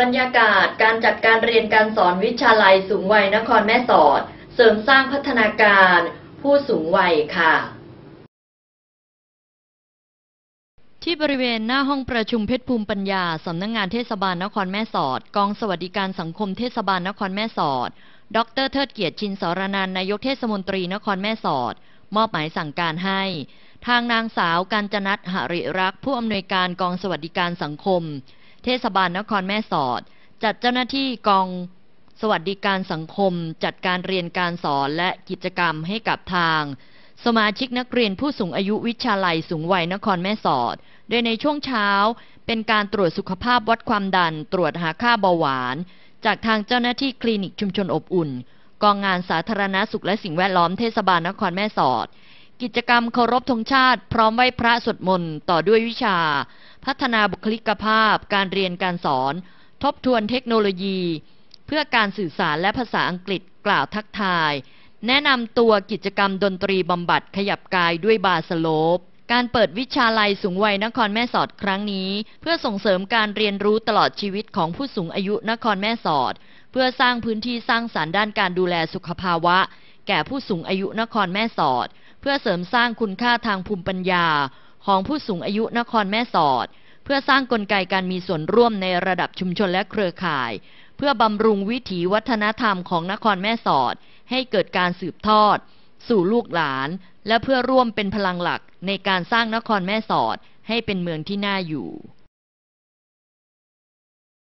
บรรยากาศการจัดการเรียนการสอนวิชาลัยสูงวัยนครแม่สอดเสริมสร้างพัฒนาการผู้สูงวัยค่ะ ที่บริเวณ หน้าห้องประชุมเพชรภูมิปัญญา สำนักงงานเทศบาลนครแม่สอด กองสวัสดิการสังคมเทศบาลนครแม่สอด ดรเทิดเกียรติชินสรนันนายกเทศมนตรีนครแม่สอด มอบหมายสั่งการให้ ทางนางสาวกัญจนัทหริรักผู้อำนวยการกองสวัสดิการสังคมเทศบาลนครแม่สอด จัดเจ้าหน้าที่กองสวัสดิการสังคมจัดการเรียนการสอนและกิจกรรมให้กับทาง สมาชิกนักเรียนผู้สูงอายุวิชาลัยสูงวัยนครแม่สอด โดยในช่วงเช้าเป็นการตรวจสุขภาพวัดความดัน ตรวจหาค่าเบาหวาน จากทางเจ้าหน้าที่คลินิกชุมชนอบอุ่น กองงานสาธารณาสุขและสิ่งแวดล้อมเทศบาลนครแม่สอด กิจกรรมเคารพธงชาติพร้อมไหว้พระสวดมนต์ต่อด้วยวิชาพัฒนาบุคลิกภาพ การเรียนการสอน ทบทวนเทคโนโลยี เพื่อการสื่อสารและภาษาอังกฤษกล่าวทักทาย แนะนำตัวกิจกรรมดนตรีบำบัดขยับกายด้วยบาสโลปการเปิดวิชาลัยสูงวัยนครแม่สอดครั้งนี้ เพื่อส่งเสริมการเรียนรู้ตลอดชีวิตของผู้สูงอายุนครแม่สอด เพื่อสร้างพื้นที่สร้างสารรค์ด้านการดูแลสุขภาวะ แก่ผู้สูงอายุนครแม่สอด เพื่อเสริมสร้างคุณค่าทางภูมิปัญญา ของผู้สูงอายุนครแม่สอดเพื่อสร้างกลไกการมีส่วนร่วมในระดับชุมชนและเครือข่าย เพื่อบำรุงวิถีวัฒนธรรมของนครแม่สอด ให้เกิดการสืบทอดสู่ลูกหลาน และเพื่อร่วมเป็นพลังหลักในการสร้างนครแม่สอดให้เป็นเมืองที่น่าอยู่